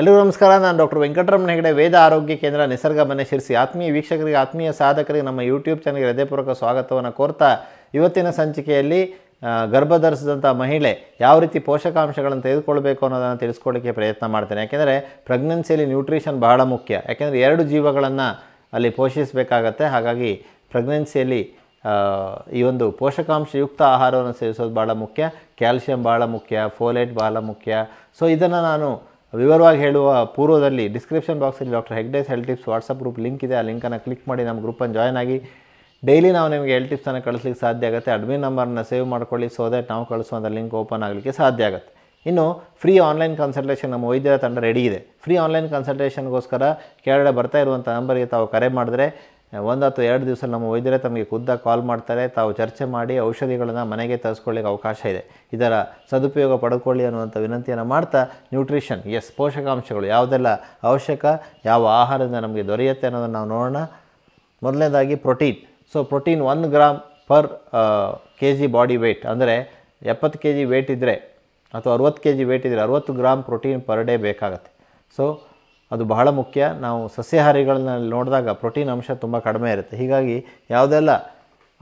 ಎಲ್ಲರಿಗೂ ನಮಸ್ಕಾರ ನಾನು ಡಾಕ್ಟರ್ ವೆಂಕಟರಮಣ ಹೆಗಡೆ ವೇದ ಆರೋಗ್ಯ ಕೇಂದ್ರ ನಿಸರ್ಗ ಮನೆ ಶಿರಿಸಿ ಆತ್ಮೀಯ ವೀಕ್ಷಕರಿಗೆ ಆತ್ಮೀಯ ಸಾಧಕರಿಗೆ ನಮ್ಮ ಯೂಟ್ಯೂಬ್ ಚಾನಲ್ಗೆ ಹೃದಯಪೂರ್ವಕ ಸ್ವಾಗತವನ್ನು ಕೋರ್ತಾ ಇವತ್ತಿನ ಸಂಚಿಕೆಯಲ್ಲಿ ಗರ್ಭ ಮಹಿಳೆ ಯಾವ ರೀತಿ ಪೋಷಕಾಂಶಗಳನ್ನು ತೆಗೆದುಕೊಳ್ಬೇಕು ಅನ್ನೋದನ್ನು ತಿಳಿಸ್ಕೊಳ್ಳಿಕ್ಕೆ ಪ್ರಯತ್ನ ಮಾಡ್ತೇನೆ ಯಾಕೆಂದರೆ ಪ್ರೆಗ್ನೆನ್ಸಿಯಲ್ಲಿ ನ್ಯೂಟ್ರಿಷನ್ ಬಹಳ ಮುಖ್ಯ ಯಾಕೆಂದರೆ ಎರಡು ಜೀವಗಳನ್ನು ಅಲ್ಲಿ ಪೋಷಿಸಬೇಕಾಗತ್ತೆ ಹಾಗಾಗಿ ಪ್ರೆಗ್ನೆನ್ಸಿಯಲ್ಲಿ ಈ ಒಂದು ಪೋಷಕಾಂಶಯುಕ್ತ ಆಹಾರವನ್ನು ಸೇವಿಸೋದು ಭಾಳ ಮುಖ್ಯ ಕ್ಯಾಲ್ಶಿಯಂ ಭಾಳ ಮುಖ್ಯ ಫೋಲೇಟ್ ಭಾಳ ಮುಖ್ಯ ಸೊ ಇದನ್ನು ನಾನು ವಿವರವಾಗಿ ಹೇಳುವ ಪೂರ್ವದಲ್ಲಿ ಡಿಸ್ಕ್ರಿಪ್ಷನ್ ಬಾಕ್ಸಲ್ಲಿ doctor Hegde's health tips WhatsApp group link ಇದೆ ಆ ಲಿಂಕನ್ನು ಕ್ಲಿಕ್ ಮಾಡಿ ನಮ್ಮ ಗ್ರೂಪನ್ನು ಜಾಯ್ನ್ ಆಗಿ ಡೈಲಿ ನಾವು ನಿಮಗೆ ಎಲ್ ಟಿಪ್ಸನ್ನು ಕಳಿಸ್ಲಿಕ್ಕೆ ಸಾಧ್ಯ ಆಗುತ್ತೆ ಅಡ್ಮಿನ್ ನಂಬರ್ನ ಸೇವ್ ಮಾಡ್ಕೊಳ್ಳಿ ಸೊ ದ್ಯಾಟ್ ನಾವು ಕಳಿಸುವಂಥ ಲಿಂಕ್ ಓಪನ್ ಆಗಲಿಕ್ಕೆ ಸಾಧ್ಯ ಆಗುತ್ತೆ ಇನ್ನು ಫ್ರೀ ಆನ್ಲೈನ್ ಕನ್ಸಲ್ಟೇಷನ್ ನಮ್ಮ ವೈದ್ಯರ ತಂಡ ರೆಡಿ ಇದೆ ಫ್ರೀ ಆನ್ಲೈನ್ ಕನ್ಸಲ್ಟೇಷನ್ಗೋಸ್ಕರ ಕೆಳಗಡೆ ಬರ್ತಾ ಇರುವಂಥ ನಂಬರಿಗೆ ತಾವು ಕರೆ ಮಾಡಿದ್ರೆ ಒಂದು ಅಥವಾ ಎರಡು ದಿವಸ ನಮ್ಮ ವೈದ್ಯರೇ ತಮಗೆ ಖುದ್ದ ಕಾಲ್ ಮಾಡ್ತಾರೆ ತಾವು ಚರ್ಚೆ ಮಾಡಿ ಔಷಧಿಗಳನ್ನು ಮನೆಗೆ ತರಿಸ್ಕೊಳ್ಳಿಕ್ಕೆ ಅವಕಾಶ ಇದೆ ಇದರ ಸದುಪಯೋಗ ಪಡ್ಕೊಳ್ಳಿ ಅನ್ನುವಂಥ ವಿನಂತಿಯನ್ನು ಮಾಡ್ತಾ ನ್ಯೂಟ್ರಿಷನ್ ಎಸ್ ಪೋಷಕಾಂಶಗಳು ಯಾವುದೆಲ್ಲ ಅವಶ್ಯಕ ಯಾವ ಆಹಾರದಿಂದ ನಮಗೆ ದೊರೆಯುತ್ತೆ ಅನ್ನೋದನ್ನು ನಾವು ನೋಡೋಣ ಮೊದಲನೇದಾಗಿ ಪ್ರೋಟೀನ್ ಸೊ ಪ್ರೋಟೀನ್ ಒಂದು gram per K G body weight ಅಂದರೆ ಎಪ್ಪತ್ತು ಕೆ ಜಿ ವೆಯ್ಟ್ ಇದ್ದರೆ ಅಥವಾ ಅರುವತ್ತು ಕೆ ಜಿ ವೆಯ್ಟ್ ಇದ್ದರೆ ಅರುವತ್ತು ಗ್ರಾಮ್ ಪ್ರೋಟೀನ್ ಪರ್ ಡೇ ಬೇಕಾಗುತ್ತೆ ಸೊ ಅದು ಬಹಳ ಮುಖ್ಯ ನಾವು ಸಸ್ಯಾಹಾರಿಗಳನ್ನ ನೋಡಿದಾಗ ಪ್ರೋಟೀನ್ ಅಂಶ ತುಂಬ ಕಡಿಮೆ ಇರುತ್ತೆ ಹೀಗಾಗಿ ಯಾವುದೆಲ್ಲ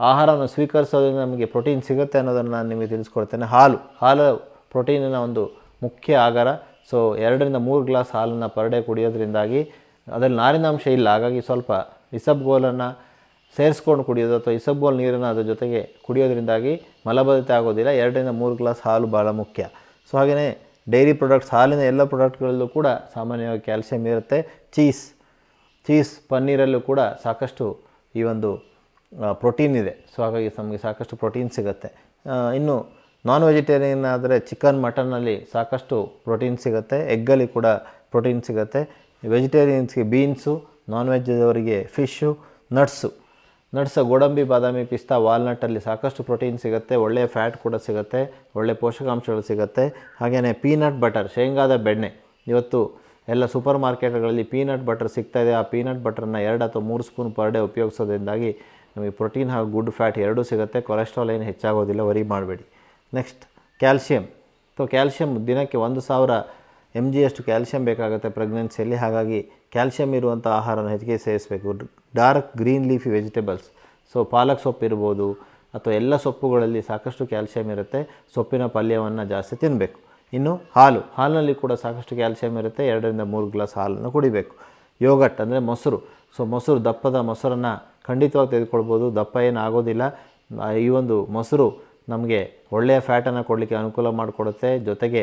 ಆಹಾರವನ್ನು ಸ್ವೀಕರಿಸೋದ್ರಿಂದ ನಮಗೆ ಪ್ರೋಟೀನ್ ಸಿಗುತ್ತೆ ಅನ್ನೋದನ್ನು ನಾನು ನಿಮಗೆ ತಿಳಿಸ್ಕೊಡ್ತೇನೆ ಹಾಲು ಹಾಲು ಪ್ರೋಟೀನಿನ ಒಂದು ಮುಖ್ಯ ಆಗಾರ ಸೊ ಎರಡರಿಂದ ಮೂರು ಗ್ಲಾಸ್ ಹಾಲನ್ನು ಪರ್ ಡೇ ಕುಡಿಯೋದ್ರಿಂದಾಗಿ ಅದರಲ್ಲಿ ನಾರಿನ ಅಂಶ ಇಲ್ಲ ಹಾಗಾಗಿ ಸ್ವಲ್ಪ ಇಸಬ್ಗೋಲನ್ನು ಸೇರಿಸ್ಕೊಂಡು ಕುಡಿಯೋದು ಅಥವಾ ಇಸಬ್ಗೋಲ್ ನೀರನ್ನು ಅದ್ರ ಜೊತೆಗೆ ಕುಡಿಯೋದ್ರಿಂದಾಗಿ ಮಲಬದ್ಧತೆ ಆಗೋದಿಲ್ಲ ಎರಡರಿಂದ ಮೂರು ಗ್ಲಾಸ್ ಹಾಲು ಭಾಳ ಮುಖ್ಯ ಸೊ ಹಾಗೆಯೇ ಡೈರಿ ಪ್ರಾಡಕ್ಟ್ಸ್ ಹಾಲಿನ ಎಲ್ಲ ಪ್ರಾಡಕ್ಟ್ಗಳಲ್ಲೂ ಕೂಡ ಸಾಮಾನ್ಯವಾಗಿ ಕ್ಯಾಲ್ಸಿಯಂ ಇರುತ್ತೆ ಚೀಸ್ ಚೀಸ್ ಪನ್ನೀರಲ್ಲೂ ಕೂಡ ಸಾಕಷ್ಟು ಈ ಒಂದು ಪ್ರೋಟೀನ್ ಇದೆ ಸೊ ಹಾಗಾಗಿ ನಮಗೆ ಸಾಕಷ್ಟು ಪ್ರೋಟೀನ್ ಸಿಗುತ್ತೆ ಇನ್ನು ನಾನ್ ವೆಜಿಟೇರಿಯನ್ ಆದರೆ ಚಿಕನ್ ಮಟನ್ನಲ್ಲಿ ಸಾಕಷ್ಟು ಪ್ರೋಟೀನ್ ಸಿಗುತ್ತೆ ಎಗ್ಗಲ್ಲಿ ಕೂಡ ಪ್ರೋಟೀನ್ ಸಿಗುತ್ತೆ ವೆಜಿಟೇರಿಯನ್ಸ್ಗೆ ಬೀನ್ಸು ನಾನ್ ವೆಜ್ ಅವರಿಗೆ ಫಿಶ್ಶು ನಟ್ಸು ನಟ್ಸ್ ಗೋಡಂಬಿ ಬಾದಾಮಿ ಪಿಸ್ತಾ ವಾಲ್ನಟ್ಟಲ್ಲಿ ಸಾಕಷ್ಟು ಪ್ರೋಟೀನ್ ಸಿಗುತ್ತೆ ಒಳ್ಳೆಯ ಫ್ಯಾಟ್ ಕೂಡ ಸಿಗುತ್ತೆ ಒಳ್ಳೆಯ ಪೋಷಕಾಂಶಗಳು ಸಿಗುತ್ತೆ ಹಾಗೆಯೇ ಪೀನಟ್ ಬಟರ್ ಶೇಂಗಾದ ಬೆಣ್ಣೆ ಇವತ್ತು ಎಲ್ಲ ಸೂಪರ್ ಮಾರ್ಕೆಟ್ಗಳಲ್ಲಿ ಪೀನಟ್ ಬಟರ್ ಸಿಗ್ತಾಯಿದೆ ಆ ಪೀನಟ್ ಬಟರ್ನ ಎರಡು ಅಥವಾ ಮೂರು ಸ್ಪೂನ್ ಪರ್ ಡೇ ಉಪಯೋಗಿಸೋದ್ರಿಂದಾಗಿ ನಮಗೆ ಪ್ರೋಟೀನ್ ಹಾಗೂ ಗುಡ್ ಫ್ಯಾಟ್ ಎರಡೂ ಸಿಗುತ್ತೆ ಕೊಲೆಸ್ಟ್ರಾಲ್ ಏನು ಹೆಚ್ಚಾಗೋದಿಲ್ಲ ವರಿ ಮಾಡಬೇಡಿ ನೆಕ್ಸ್ಟ್ ಕ್ಯಾಲ್ಶಿಯಂ ಸೊ ಕ್ಯಾಲ್ಶಿಯಂ ದಿನಕ್ಕೆ ಒಂದು ಸಾವಿರ ಎಮ್ ಜಿಯಷ್ಟು ಕ್ಯಾಲ್ಸಿಯಂ ಬೇಕಾಗುತ್ತೆ ಪ್ರೆಗ್ನೆನ್ಸಿಯಲ್ಲಿ ಹಾಗಾಗಿ ಕ್ಯಾಲ್ಷಿಯಂ ಇರುವಂಥ ಆಹಾರನ ಹೆಚ್ಚಿಗೆ ಸೇವಿಸಬೇಕು dark green leafy vegetables so ಪಾಲಕ್ ಸೊಪ್ಪು ಇರ್ಬೋದು ಅಥವಾ ಎಲ್ಲ ಸೊಪ್ಪುಗಳಲ್ಲಿ ಸಾಕಷ್ಟು ಕ್ಯಾಲ್ಸಿಯಂ ಇರುತ್ತೆ ಸೊಪ್ಪಿನ ಪಲ್ಯವನ್ನು ಜಾಸ್ತಿ ತಿನ್ನಬೇಕು ಇನ್ನು ಹಾಲು ಹಾಲಿನಲ್ಲಿ ಕೂಡ ಸಾಕಷ್ಟು ಕ್ಯಾಲ್ಸಿಯಂ ಇರುತ್ತೆ ಎರಡರಿಂದ ಮೂರು ಗ್ಲಾಸ್ ಹಾಲನ್ನು ಕುಡಿಬೇಕು ಯೋಗಟ್ ಅಂದರೆ ಮೊಸರು ಸೊ ಮೊಸರು ದಪ್ಪದ ಮೊಸರನ್ನು ಖಂಡಿತವಾಗಿ ತೆಗೆದುಕೊಳ್ಬೋದು ದಪ್ಪ ಏನು ಆಗೋದಿಲ್ಲ ಈ ಒಂದು ಮೊಸರು ನಮಗೆ ಒಳ್ಳೆಯ ಫ್ಯಾಟನ್ನು ಕೊಡಲಿಕ್ಕೆ ಅನುಕೂಲ ಮಾಡಿಕೊಡುತ್ತೆ ಜೊತೆಗೆ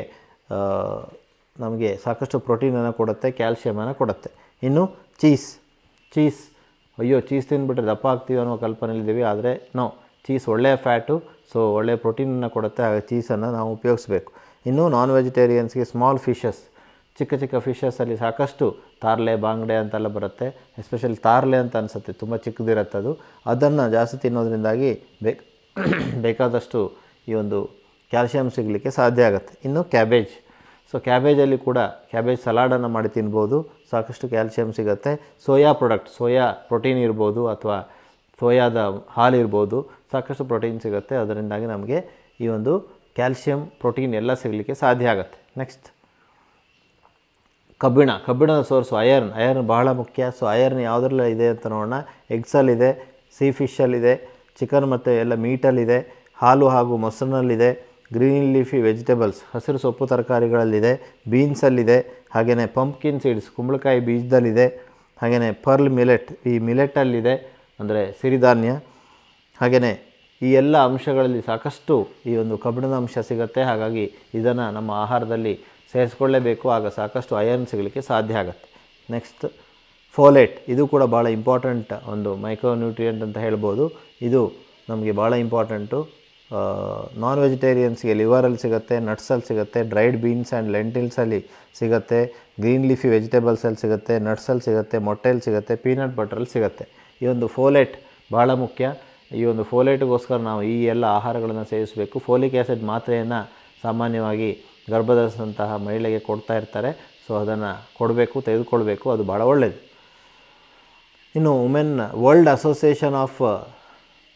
ನಮಗೆ ಸಾಕಷ್ಟು ಪ್ರೋಟೀನನ್ನು ಕೊಡುತ್ತೆ ಕ್ಯಾಲ್ಶಿಯಮನ್ನು ಕೊಡುತ್ತೆ ಇನ್ನು ಚೀಸ್ ಚೀಸ್ ಅಯ್ಯೋ ಚೀಸ್ ತಿಂದುಬಿಟ್ರೆ ದಪ್ಪ ಆಗ್ತೀವಿ ಅನ್ನೋ ಕಲ್ಪನೆಯಲ್ಲಿದ್ದೀವಿ ಆದರೆ ನೋ ಚೀಸ್ ಒಳ್ಳೆಯ ಫ್ಯಾಟು ಸೊ ಒಳ್ಳೆಯ ಪ್ರೋಟೀನನ್ನು ಕೊಡುತ್ತೆ ಹಾಗೆ ಚೀಸನ್ನು ನಾವು ಉಪಯೋಗಿಸ್ಬೇಕು ಇನ್ನು ನಾನ್ ವೆಜಿಟೇರಿಯನ್ಸ್ಗೆ ಸ್ಮಾಲ್ ಫಿಶಸ್ ಚಿಕ್ಕ ಚಿಕ್ಕ ಫಿಶಸ್ಸಲ್ಲಿ ಸಾಕಷ್ಟು ತಾರ್ಲೆ ಬಾಂಗ್ಡೆ ಅಂತೆಲ್ಲ ಬರುತ್ತೆ ಎಸ್ಪೆಷಲಿ ತಾರ್ಲೆ ಅಂತ ಅನಿಸುತ್ತೆ ತುಂಬ ಚಿಕ್ಕದಿರುತ್ತೆ ಅದು ಅದನ್ನು ಜಾಸ್ತಿ ತಿನ್ನೋದ್ರಿಂದಾಗಿ ಬೇಕು ಬೇಕಾದಷ್ಟು ಈ ಒಂದು ಕ್ಯಾಲ್ಶಿಯಂ ಸಿಗಲಿಕ್ಕೆ ಸಾಧ್ಯ ಆಗುತ್ತೆ ಇನ್ನು ಕ್ಯಾಬೇಜ್ ಸೊ ಕ್ಯಾಬೇಜಲ್ಲಿ ಕೂಡ ಕ್ಯಾಬೇಜ್ ಸಲಾಡನ್ನು ಮಾಡಿ ತಿನ್ಬೋದು ಸಾಕಷ್ಟು ಕ್ಯಾಲ್ಸಿಯಂ ಸಿಗುತ್ತೆ ಸೋಯಾ ಪ್ರಾಡಕ್ಟ್ ಸೋಯಾ ಪ್ರೋಟೀನ್ ಇರ್ಬೋದು ಅಥವಾ ಸೋಯಾದ ಹಾಲು ಇರ್ಬೋದು ಸಾಕಷ್ಟು ಪ್ರೋಟೀನ್ ಸಿಗುತ್ತೆ ಅದರಿಂದಾಗಿ ನಮಗೆ ಈ ಒಂದು ಕ್ಯಾಲ್ಸಿಯಂ ಪ್ರೋಟೀನ್ ಎಲ್ಲ ಸಿಗಲಿಕ್ಕೆ ಸಾಧ್ಯ ಆಗುತ್ತೆ ನೆಕ್ಸ್ಟ್ ಕಬ್ಬಿಣ ಕಬ್ಬಿಣದ ಸೋರ್ಸು ಅಯರ್ನ್ ಅಯರ್ನ್ ಬಹಳ ಮುಖ್ಯ ಸೊ ಅಯರ್ನ್ ಯಾವುದ್ರಲ್ಲ ಇದೆ ಅಂತ ನೋಡೋಣ ಎಗ್ಸಲ್ಲಿದೆ ಸೀ ಫಿಶಲ್ಲಿದೆ ಚಿಕನ್ ಮತ್ತು ಎಲ್ಲ ಮೀಟಲ್ಲಿದೆ ಹಾಲು ಹಾಗೂ ಮೊಸರಿನಲ್ಲಿದೆ ಗ್ರೀನ್ ಲೀಫಿ ವೆಜಿಟೇಬಲ್ಸ್ ಹಸಿರು ಸೊಪ್ಪು ತರಕಾರಿಗಳಲ್ಲಿದೆ ಬೀನ್ಸಲ್ಲಿದೆ ಹಾಗೆಯೇ ಪಂಪ್ಕಿನ್ ಸೀಡ್ಸ್ ಕುಂಬಳಕಾಯಿ ಬೀಜದಲ್ಲಿದೆ ಹಾಗೆಯೇ ಪರ್ಲ್ ಮಿಲೆಟ್ ಈ ಮಿಲೆಟಲ್ಲಿದೆ ಅಂದರೆ ಸಿರಿಧಾನ್ಯ ಹಾಗೆಯೇ ಈ ಎಲ್ಲ ಅಂಶಗಳಲ್ಲಿ ಸಾಕಷ್ಟು ಈ ಒಂದು ಕಬ್ಬಿಣದ ಅಂಶ ಸಿಗುತ್ತೆ ಹಾಗಾಗಿ ಇದನ್ನು ನಮ್ಮ ಆಹಾರದಲ್ಲಿ ಸೇರಿಸ್ಕೊಳ್ಳೇಬೇಕು ಆಗ ಸಾಕಷ್ಟು ಅಯರ್ನ್ ಸಿಗಲಿಕ್ಕೆ ಸಾಧ್ಯ ಆಗುತ್ತೆ ನೆಕ್ಸ್ಟ್ ಫೋಲೇಟ್ ಇದು ಕೂಡ ಭಾಳ ಇಂಪಾರ್ಟೆಂಟ್ ಒಂದು ಮೈಕ್ರೋನ್ಯೂಟ್ರಿಯೆಂಟ್ ಅಂತ ಹೇಳ್ಬೋದು ಇದು ನಮಗೆ ಭಾಳ ಇಂಪಾರ್ಟೆಂಟು ನಾನ್ ವೆಜಿಟೇರಿಯನ್ಸ್ಗೆ ಲಿವರಲ್ಲಿ ಸಿಗುತ್ತೆ ನಟ್ಸಲ್ಲಿ ಸಿಗುತ್ತೆ ಡ್ರೈಡ್ ಬೀನ್ಸ್ ಆ್ಯಂಡ್ ಲೆಂಟಿಲ್ಸಲ್ಲಿ ಸಿಗುತ್ತೆ ಗ್ರೀನ್ ಲೀಫಿ ವೆಜಿಟೇಬಲ್ಸಲ್ಲಿ ಸಿಗುತ್ತೆ ನಟ್ಸಲ್ಲಿ ಸಿಗುತ್ತೆ ಮೊಟ್ಟೆಯಲ್ಲಿ ಸಿಗುತ್ತೆ ಪೀನಟ್ ಬಟ್ರಲ್ಲಿ ಸಿಗುತ್ತೆ ಈ ಒಂದು ಫೋಲೆಟ್ ಭಾಳ ಮುಖ್ಯ ಈ ಒಂದು ಫೋಲೇಟ್ಗೋಸ್ಕರ ನಾವು ಈ ಎಲ್ಲ ಆಹಾರಗಳನ್ನು ಸೇವಿಸಬೇಕು ಫೋಲಿಕ್ ಆ್ಯಸಿಡ್ ಮಾತ್ರೆಯನ್ನು ಸಾಮಾನ್ಯವಾಗಿ ಗರ್ಭಧರಿಸಿದಂತಹ ಮಹಿಳೆಗೆ ಕೊಡ್ತಾ ಇರ್ತಾರೆ ಸೊ ಅದನ್ನು ಕೊಡಬೇಕು ತೆಗೆದುಕೊಳ್ಬೇಕು ಅದು ಭಾಳ ಒಳ್ಳೆಯದು ಇನ್ನು women world association of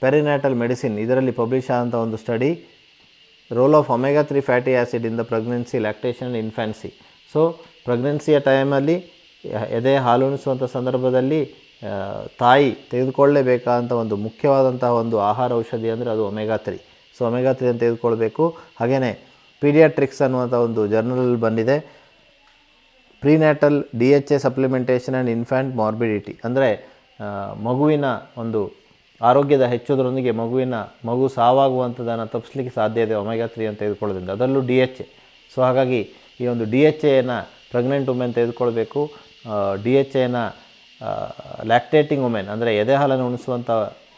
perinatal medicine ಇದರಲ್ಲಿ ಪಬ್ಲಿಷ್ ಆದಂಥ ಒಂದು study role of omega three fatty acid in the pregnancy lactation infancy so ಪ್ರೆಗ್ನೆನ್ಸಿಯ ಟೈಮಲ್ಲಿ ಎದೆ ಉಣಿಸುವಂಥ ಸಂದರ್ಭದಲ್ಲಿ ತಾಯಿ ತೆಗೆದುಕೊಳ್ಳಲೇಬೇಕಾದಂಥ ಒಂದು ಮುಖ್ಯವಾದಂತಹ ಒಂದು ಆಹಾರ ಔಷಧಿ ಅಂದರೆ ಅದು omega three so omega three ಅಂತ ತೆಗೆದುಕೊಳ್ಬೇಕು ಹಾಗೆಯೇ ಪೀಡಿಯಾಟ್ರಿಕ್ಸ್ ಅನ್ನುವಂಥ ಒಂದು ಜರ್ನಲಲ್ಲಿ ಬಂದಿದೆ prenatal D H A supplementation and infant morbidity ಅಂದರೆ ಮಗುವಿನ ಒಂದು ಆರೋಗ್ಯದ ಹೆಚ್ಚೋದ್ರೊಂದಿಗೆ ಮಗುವಿನ ಮಗು ಸಾವಾಗುವಂಥದ್ದನ್ನು ತಪ್ಪಿಸ್ಲಿಕ್ಕೆ ಸಾಧ್ಯ ಇದೆ ಒಮೆಗಾ ತ್ರೀ ಅಂತ ತೆಗೆದುಕೊಳ್ಳೋದ್ರಿಂದ ಅದರಲ್ಲೂ ಡಿ ಎಚ್ ಎ ಸೊ ಹಾಗಾಗಿ ಈ ಒಂದು ಡಿ ಎಚ್ ಎನ ಪ್ರೆಗ್ನೆಂಟ್ ವುಮೆನ್ ತೆಗೆದುಕೊಳ್ಬೇಕು ಡಿ ಎಚ್ ಎನ ಲ್ಯಾಕ್ಟೇಟಿಂಗ್ ವುಮೆನ್ ಅಂದರೆ ಎದೆ ಹಾಲನ್ನು ಉಣಿಸುವಂಥ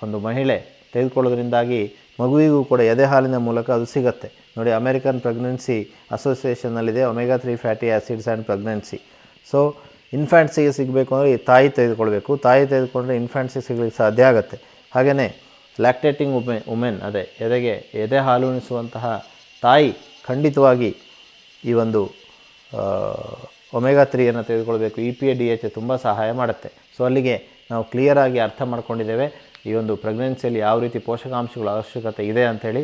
ಒಂದು ಮಹಿಳೆ ತೆಗೆದುಕೊಳ್ಳೋದ್ರಿಂದಾಗಿ ಮಗುವಿಗೂ ಕೂಡ ಎದೆ ಹಾಲಿನ ಮೂಲಕ ಅದು ಸಿಗುತ್ತೆ ನೋಡಿ ಅಮೇರಿಕನ್ ಪ್ರೆಗ್ನೆನ್ಸಿ ಅಸೋಸಿಯೇಷನ್ನಲ್ಲಿದೆ omega three fatty acids and pregnancy so ಇನ್ಫ್ಯಾಂಟ್ಸಿಗೆ ಸಿಗಬೇಕು ಅಂದರೆ ಈ ತಾಯಿ ತೆಗೆದುಕೊಳ್ಬೇಕು ತಾಯಿ ತೆಗೆದುಕೊಂಡ್ರೆ ಇನ್ಫ್ಯಾಂಟ್ಸಿಗೆ ಸಿಗಲಿಕ್ಕೆ ಸಾಧ್ಯ ಆಗುತ್ತೆ ಹಾಗೆಯೇ ಲ್ಯಾಕ್ಟೇಟಿಂಗ್ ಉಮೆ ಉಮೆನ್ ಅದೇ ಎದೆಗೆ ಎದೆ ಹಾಲುಣಿಸುವಂತಹ ತಾಯಿ ಖಂಡಿತವಾಗಿ ಈ ಒಂದು ಒಮೆಗಾ ತ್ರೀಯನ್ನು ತೆಗೆದುಕೊಳ್ಬೇಕು E P A D H ತುಂಬ ಸಹಾಯ ಮಾಡುತ್ತೆ ಸೊ ಅಲ್ಲಿಗೆ ನಾವು ಕ್ಲಿಯರಾಗಿ ಅರ್ಥ ಮಾಡ್ಕೊಂಡಿದ್ದೇವೆ ಈ ಒಂದು ಪ್ರೆಗ್ನೆನ್ಸಿಯಲ್ಲಿ ಯಾವ ರೀತಿ ಪೋಷಕಾಂಶಗಳ ಅವಶ್ಯಕತೆ ಇದೆ ಅಂಥೇಳಿ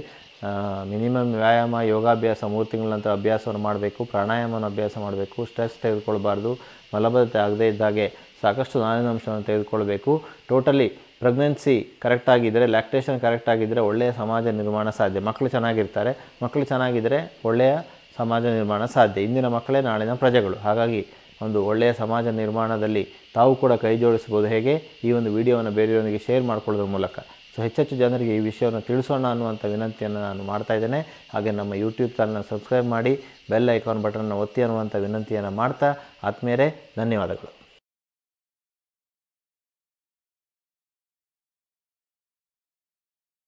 ಮಿನಿಮಮ್ ವ್ಯಾಯಾಮ ಯೋಗಾಭ್ಯಾಸ ಮೂರು ತಿಂಗಳ ನಂತರ ಅಭ್ಯಾಸವನ್ನು ಮಾಡಬೇಕು ಪ್ರಾಣಾಯಾಮವನ್ನು ಅಭ್ಯಾಸ ಮಾಡಬೇಕು ಸ್ಟ್ರೆಸ್ ತೆಗೆದುಕೊಳ್ಬಾರ್ದು ಮಲಬದ್ಧತೆ ಆಗದೇ ಇದ್ದಾಗೆ ಸಾಕಷ್ಟು ಅಂಶವನ್ನು ತೆಗೆದುಕೊಳ್ಬೇಕು ಟೋಟಲಿ ಪ್ರೆಗ್ನೆನ್ಸಿ ಕರೆಕ್ಟಾಗಿದ್ದರೆ ಲ್ಯಾಕ್ಟೇಷನ್ ಕರೆಕ್ಟಾಗಿದ್ದರೆ ಒಳ್ಳೆಯ ಸಮಾಜ ನಿರ್ಮಾಣ ಸಾಧ್ಯ ಮಕ್ಕಳು ಚೆನ್ನಾಗಿರ್ತಾರೆ ಮಕ್ಕಳು ಚೆನ್ನಾಗಿದ್ದರೆ ಒಳ್ಳೆಯ ಸಮಾಜ ನಿರ್ಮಾಣ ಸಾಧ್ಯ ಇಂದಿನ ಮಕ್ಕಳೇ ನಾಳಿನ ಪ್ರಜೆಗಳು ಹಾಗಾಗಿ ಒಂದು ಒಳ್ಳೆಯ ಸಮಾಜ ನಿರ್ಮಾಣದಲ್ಲಿ ತಾವು ಕೂಡ ಕೈ ಜೋಡಿಸ್ಬೋದು ಹೇಗೆ ಈ ಒಂದು ವಿಡಿಯೋವನ್ನು ಬೇರೆಯವರಿಗೆ ಶೇರ್ ಮಾಡಿಕೊಳ್ಳೋದ್ರ ಮೂಲಕ ಸೊ ಹೆಚ್ಚೆಚ್ಚು ಜನರಿಗೆ ಈ ವಿಷಯವನ್ನು ತಿಳಿಸೋಣ ಅನ್ನುವಂಥ ವಿನಂತಿಯನ್ನು ನಾನು ಮಾಡ್ತಾ ಇದ್ದೇನೆ ಹಾಗೆ ನಮ್ಮ ಯೂಟ್ಯೂಬ್ ಚಾನಲ್ನ ಸಬ್ಸ್ಕ್ರೈಬ್ ಮಾಡಿ ಬೆಲ್ ಐಕಾನ್ ಬಟನ್ನ ಒತ್ತಿ ಅನ್ನುವಂಥ ವಿನಂತಿಯನ್ನು ಮಾಡ್ತಾ ಆತ್ಮೀಯರೇ ಧನ್ಯವಾದಗಳು